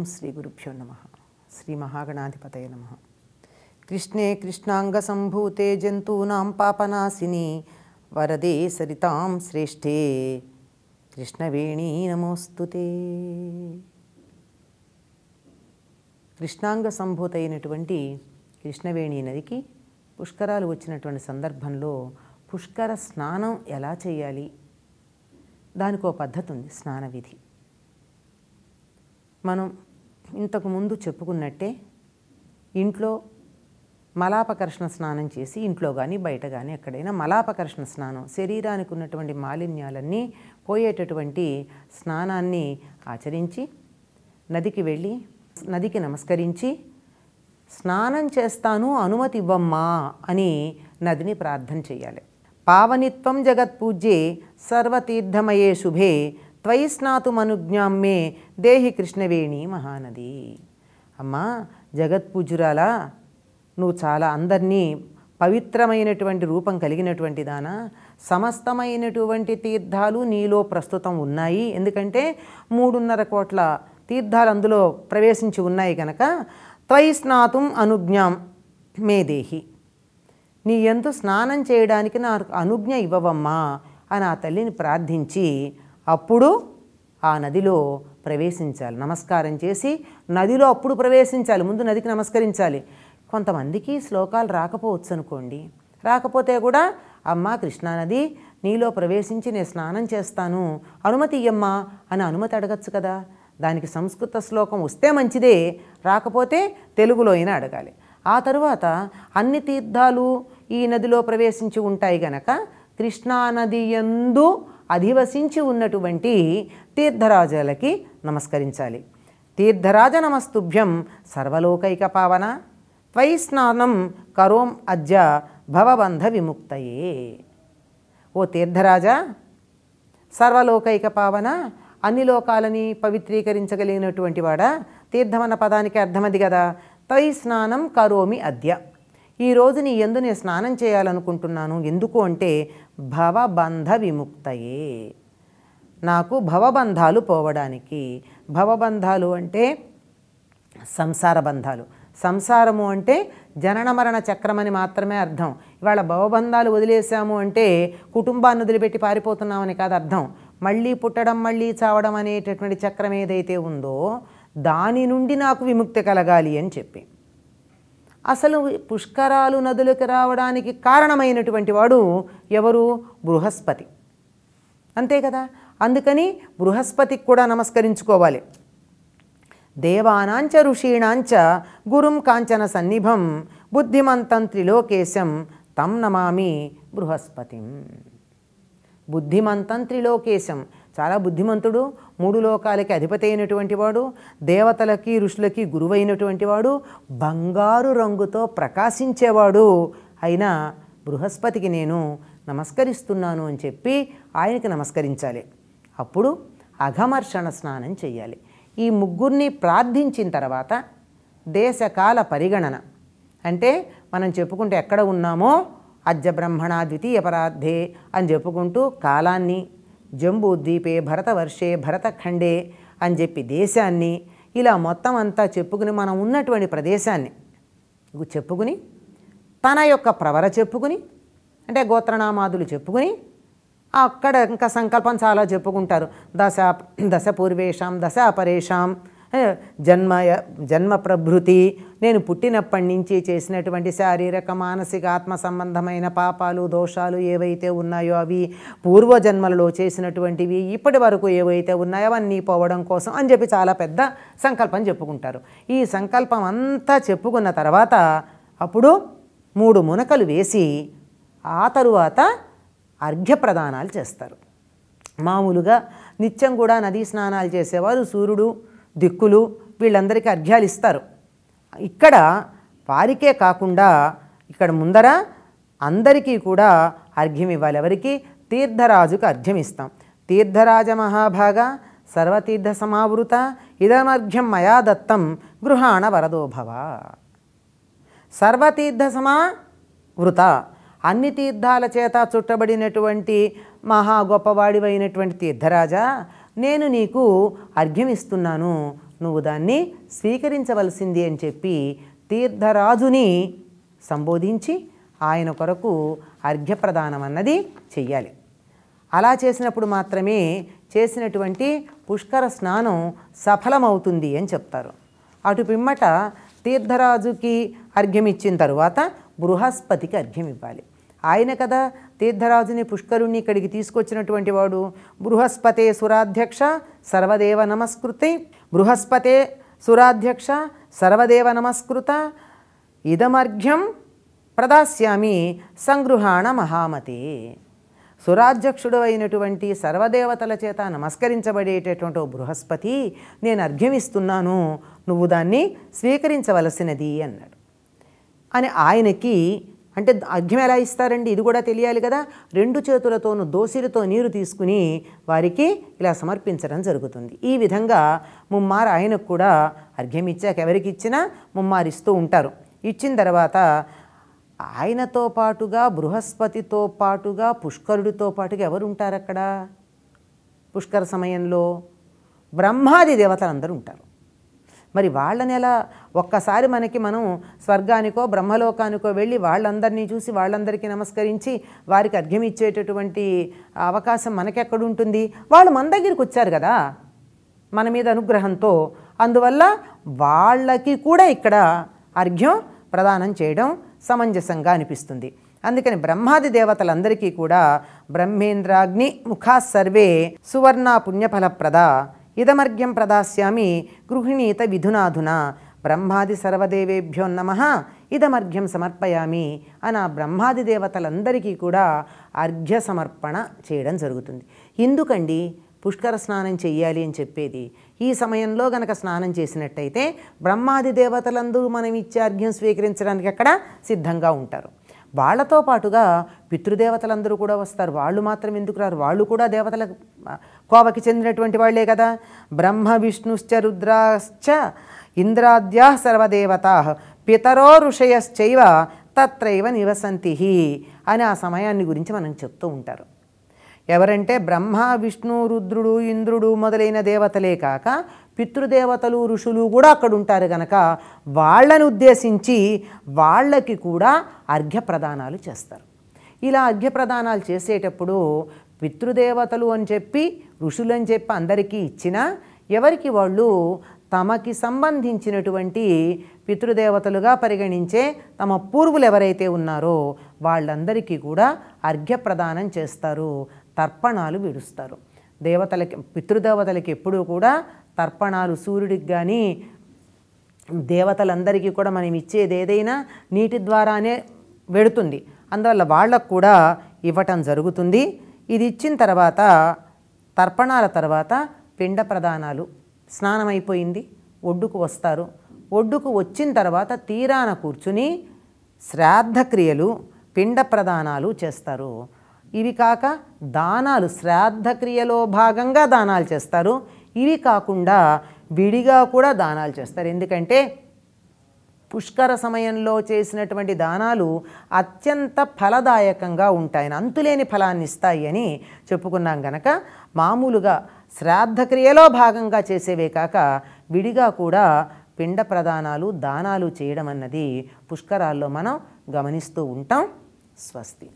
ఓం శ్రీ గురుభ్యో నమ శ్రీ మహాగణాధిపతయ నమ కృష్ణే కృష్ణాంగసంభూతే జంతూనా పాపనాశిని వరదే సరితాం శ్రేష్ఠే కృష్ణవేణీ నమోస్తుతే కృష్ణాంగ సంభూత అయినటువంటి కృష్ణవేణి నదికి పుష్కరాలు వచ్చినటువంటి సందర్భంలో పుష్కర స్నానం ఎలా చేయాలి దానికి ఒక పద్ధతి ఉంది స్నాన విధి మనం ఇంతకుముందు చెప్పుకున్నట్టే ఇంట్లో మలాపకర్షణ స్నానం చేసి ఇంట్లో కానీ బయట కానీ ఎక్కడైనా మలాపకర్షణ స్నానం శరీరానికి ఉన్నటువంటి మాలిన్యాలన్నీ పోయేటటువంటి స్నానాన్ని ఆచరించి నదికి వెళ్ళి నదికి నమస్కరించి స్నానం చేస్తాను అనుమతి ఇవ్వమ్మా అని నదిని ప్రార్థన చేయాలి పావనిత్వం జగత్పూజ్యే సర్వతీర్థమయే శుభే త్వయి స్నాతుమనుజ్ఞాం మే దేహి కృష్ణవేణి మహానది అమ్మా జగత్పూజురాలా నువ్వు చాలా అందరినీ పవిత్రమైనటువంటి రూపం కలిగినటువంటి దాన సమస్తమైనటువంటి తీర్థాలు నీలో ప్రస్తుతం ఉన్నాయి ఎందుకంటే మూడున్నర కోట్ల తీర్థాలు అందులో ప్రవేశించి ఉన్నాయి కనుక త్వయి స్నాతుం అనుజ్ఞాం మే దేహి నీ ఎందు స్నానం చేయడానికి నాకు అనుజ్ఞ ఇవ్వవమ్మా అని ఆ తల్లిని ప్రార్థించి అప్పుడు ఆ నదిలో ప్రవేశించాలి నమస్కారం చేసి నదిలో అప్పుడు ప్రవేశించాలి ముందు నదికి నమస్కరించాలి కొంతమందికి శ్లోకాలు రాకపోవచ్చు అనుకోండి రాకపోతే కూడా అమ్మ కృష్ణానది నీలో ప్రవేశించి నేను స్నానం చేస్తాను అనుమతి ఇయ్యమ్మా అని అనుమతి అడగచ్చు కదా దానికి సంస్కృత శ్లోకం వస్తే మంచిదే రాకపోతే తెలుగులో అయినా అడగాలి ఆ తరువాత అన్ని తీర్థాలు ఈ నదిలో ప్రవేశించి ఉంటాయి గనక కృష్ణానది ఎందు అధివసించి ఉన్నటువంటి తీర్థరాజులకి నమస్కరించాలి తీర్థరాజ నమస్తుభ్యం సర్వలోకైక పావన త్వై స్నానం కరోం అద్య భవబంధ విముక్తయే ఓ తీర్థరాజ సర్వలోకైక పావన అన్ని లోకాలని పవిత్రీకరించగలిగినటువంటి వాడ తీర్థమన్న పదానికి అర్థమది కదా త్వై స్నానం కరోమి అద్య రోజు నీ ఎందు నేను స్నానం చేయాలనుకుంటున్నాను ఎందుకు అంటే భవబంధ విముక్తయే నాకు భవబంధాలు పోవడానికి భవబంధాలు అంటే సంసార బంధాలు సంసారము అంటే జనన మరణ చక్రమని మాత్రమే అర్థం ఇవాళ భవబంధాలు వదిలేసాము అంటే కుటుంబాన్ని వదిలిపెట్టి పారిపోతున్నామని కాదు అర్థం మళ్ళీ పుట్టడం మళ్ళీ చావడం అనేటటువంటి చక్రం ఏదైతే ఉందో దాని నుండి నాకు విముక్తి కలగాలి అని చెప్పి అసలు పుష్కరాలు నదులకు రావడానికి కారణమైనటువంటి వాడు ఎవరు బృహస్పతి అంతే కదా అందుకని బృహస్పతికి కూడా నమస్కరించుకోవాలి దేవానాంచ ఋషీణాంచ గురుం కాంచన సన్నిభం బుద్ధిమంతం త్రిలోకేశం తం నమామి బృహస్పతి బుద్ధిమంతం త్రిలోకేశం చాలా బుద్ధిమంతుడు మూడు లోకాలకి అధిపతి అయినటువంటి వాడు దేవతలకి ఋషులకి గురువైనటువంటి వాడు బంగారు రంగుతో ప్రకాశించేవాడు అయిన బృహస్పతికి నేను నమస్కరిస్తున్నాను అని చెప్పి ఆయనకి నమస్కరించాలి అప్పుడు అఘమర్షణ స్నానం చేయాలి ఈ ముగ్గురిని ప్రార్థించిన తర్వాత దేశకాల పరిగణన అంటే మనం చెప్పుకుంటే ఎక్కడ ఉన్నామో అజ్జబ్రహ్మణ ద్వితీయ పరార్థే అని చెప్పుకుంటూ కాలాన్ని జంబూద్వీపే భరతవర్షే భరతఖండే అని చెప్పి దేశాన్ని ఇలా మొత్తం అంతా చెప్పుకుని మనం ఉన్నటువంటి ప్రదేశాన్ని చెప్పుకుని తన యొక్క ప్రవర చెప్పుకుని అంటే గోత్రనామాదులు చెప్పుకుని అక్కడ ఇంకా సంకల్పం చాలా చెప్పుకుంటారు దశ దశ పూర్వేషాం దశ అపరేషాం జన్మ జన్మ ప్రభృతి నేను పుట్టినప్పటి నుంచి చేసినటువంటి శారీరక మానసిక ఆత్మ సంబంధమైన పాపాలు దోషాలు ఏవైతే ఉన్నాయో అవి పూర్వజన్మలలో చేసినటువంటివి ఇప్పటి వరకు ఏవైతే ఉన్నాయో అవన్నీ పోవడం కోసం అని చెప్పి చాలా పెద్ద సంకల్పం చెప్పుకుంటారు ఈ సంకల్పం అంతా చెప్పుకున్న తర్వాత అప్పుడు మూడు మునకలు వేసి ఆ తరువాత అర్ఘ్యప్రదానాలు చేస్తారు మామూలుగా నిత్యం కూడా నదీ స్నానాలు చేసేవారు సూర్యుడు దిక్కులు వీళ్ళందరికీ అర్ఘ్యాలు ఇస్తారు ఇక్కడ వారికే కాకుండా ఇక్కడ ముందర అందరికీ కూడా అర్ఘ్యం ఇవ్వాలి ఎవరికి తీర్థరాజుకు అర్ఘ్యం ఇస్తాం తీర్థరాజ మహాభాగ సర్వతీర్థ సమావృత ఇదమర్ఘ్యం మయా దత్తం గృహాణ వరదోభవ సర్వతీర్థ సమావృత అన్ని తీర్థాల చేత చుట్టబడినటువంటి మహా గొప్పవాడివైనటువంటి తీర్థరాజా నేను నీకు అర్ఘ్యం ఇస్తున్నాను నువ్వు దాన్ని స్వీకరించవలసింది అని చెప్పి తీర్థరాజుని సంబోధించి ఆయన కొరకు అర్ఘ్యప్రదానం అన్నది చెయ్యాలి అలా చేసినప్పుడు మాత్రమే చేసినటువంటి పుష్కర స్నానం సఫలమవుతుంది అని చెప్తారు అటు పిమ్మట తీర్థరాజుకి అర్ఘ్యం ఇచ్చిన తరువాత బృహస్పతికి అర్ఘ్యం ఇవ్వాలి ఆయన కదా తీర్థరాజుని పుష్కరుణ్ణి ఇక్కడికి తీసుకొచ్చినటువంటి వాడు బృహస్పతే సురాధ్యక్ష సర్వదేవ నమస్కృతి బృహస్పతే సురాధ్యక్ష సర్వదేవ నమస్కృత ఇదమర్ఘ్యం ప్రదాస్యామి సంగృహాణ మహామతి సురాధ్యక్షుడు అయినటువంటి సర్వదేవతల చేత నమస్కరించబడేటటువంటి బృహస్పతి నేను అర్ఘ్యమిస్తున్నాను నువ్వు దాన్ని స్వీకరించవలసినది అన్నాడు అని ఆయనకి అంటే అర్ఘ్యం ఎలా ఇస్తారండి ఇది కూడా తెలియాలి కదా రెండు చేతులతోనూ దోసిలతో నీరు తీసుకుని వారికి ఇలా సమర్పించడం జరుగుతుంది ఈ విధంగా ముమ్మారు ఆయనకు కూడా అర్ఘ్యం ఇచ్చాక ఎవరికి ఇచ్చినా ముమ్మారిస్తూ ఉంటారు ఇచ్చిన తర్వాత ఆయనతో పాటుగా బృహస్పతితో పాటుగా పుష్కరుడితో పాటుగా ఎవరు ఉంటారు అక్కడ పుష్కర సమయంలో బ్రహ్మాది దేవతలందరూ ఉంటారు మరి వాళ్ళని ఎలా ఒక్కసారి మనకి మనం స్వర్గానికో బ్రహ్మలోకానికో వెళ్ళి వాళ్ళందరినీ చూసి వాళ్ళందరికీ నమస్కరించి వారికి అర్ఘ్యం ఇచ్చేటటువంటి అవకాశం మనకెక్కడుంటుంది వాళ్ళు మన దగ్గరికి వచ్చారు కదా మన మీద అనుగ్రహంతో అందువల్ల వాళ్ళకి కూడా ఇక్కడ అర్ఘ్యం ప్రదానం చేయడం సమంజసంగా అనిపిస్తుంది అందుకని బ్రహ్మాది దేవతలందరికీ కూడా బ్రహ్మేంద్రాగ్ని ముఖా సర్వే సువర్ణ పుణ్యఫలప్రద ఇదమర్ఘ్యం ప్రదాస్యామి గృహిణీత విధునాధున బ్రహ్మాది సర్వదేవేభ్యో నమ ఇదమర్ఘ్యం సమర్పయామి అని ఆ బ్రహ్మాది దేవతలందరికీ కూడా అర్ఘ్య సమర్పణ చేయడం జరుగుతుంది ఎందుకండి పుష్కర స్నానం చేయాలి అని చెప్పేది ఈ సమయంలో గనక స్నానం చేసినట్టయితే బ్రహ్మాది దేవతలందరూ మనం ఇచ్చే అర్ఘ్యం స్వీకరించడానికి అక్కడ సిద్ధంగా ఉంటారు వాళ్ళతో పాటుగా పితృదేవతలందరూ కూడా వస్తారు వాళ్ళు మాత్రం ఎందుకు రారు వాళ్ళు కూడా దేవతల కోవకి చెందినటువంటి వాళ్లే కదా బ్రహ్మ విష్ణుశ్చ రుద్రాశ్చ ఇంద్రాద్యా సర్వదేవతా పితరో ఋషయశ్చైవ తత్రైవ నివసంతి అని ఆ సమయాన్ని గురించి మనం చెప్తూ ఉంటారు ఎవరంటే బ్రహ్మ విష్ణు రుద్రుడు ఇంద్రుడు మొదలైన దేవతలే కాక పితృదేవతలు ఋషులు కూడా అక్కడ ఉంటారు గనక వాళ్ళని ఉద్దేశించి వాళ్ళకి కూడా అర్ఘ్యప్రదానాలు చేస్తారు ఇలా అర్ఘ్యప్రదానాలు చేసేటప్పుడు పితృదేవతలు అని చెప్పి ఋషులు అని చెప్పి అందరికీ ఇచ్చినా ఎవరికి వాళ్ళు తమకి సంబంధించినటువంటి పితృదేవతలుగా పరిగణించే తమ పూర్వులు ఎవరైతే ఉన్నారో వాళ్ళందరికీ కూడా అర్ఘ్యప్రదానం చేస్తారు తర్పణాలు విడుస్తారు దేవతలకి పితృదేవతలకి ఎప్పుడూ కూడా తర్పణాలు సూర్యుడికి కానీ దేవతలందరికీ కూడా మనం ఇచ్చేది ఏదైనా నీటి ద్వారానే వెడుతుంది అందువల్ల వాళ్ళకు కూడా ఇవ్వటం జరుగుతుంది ఇది ఇచ్చిన తర్వాత తర్పణాల తర్వాత పిండ ప్రదానాలు స్నానం అయిపోయింది ఒడ్డుకు వస్తారు ఒడ్డుకు వచ్చిన తర్వాత తీరాన కూర్చుని శ్రాద్ధక్రియలు పిండ ప్రదానాలు చేస్తారు ఇవి కాక దానాలు శ్రాద్ధక్రియలో భాగంగా దానాలు చేస్తారు ఇవి కాకుండా విడిగా కూడా దానాలు చేస్తారు ఎందుకంటే పుష్కర సమయంలో చేసినటువంటి దానాలు అత్యంత ఫలదాయకంగా ఉంటాయని అంతులేని ఫలాన్ని ఇస్తాయి అని చెప్పుకున్నాం గనక మామూలుగా శ్రాద్ధక్రియలో భాగంగా చేసేవే కాక విడిగా కూడా పిండ ప్రదానాలు దానాలు చేయడం అన్నది పుష్కరాల్లో మనం గమనిస్తూ ఉంటాం స్వస్తి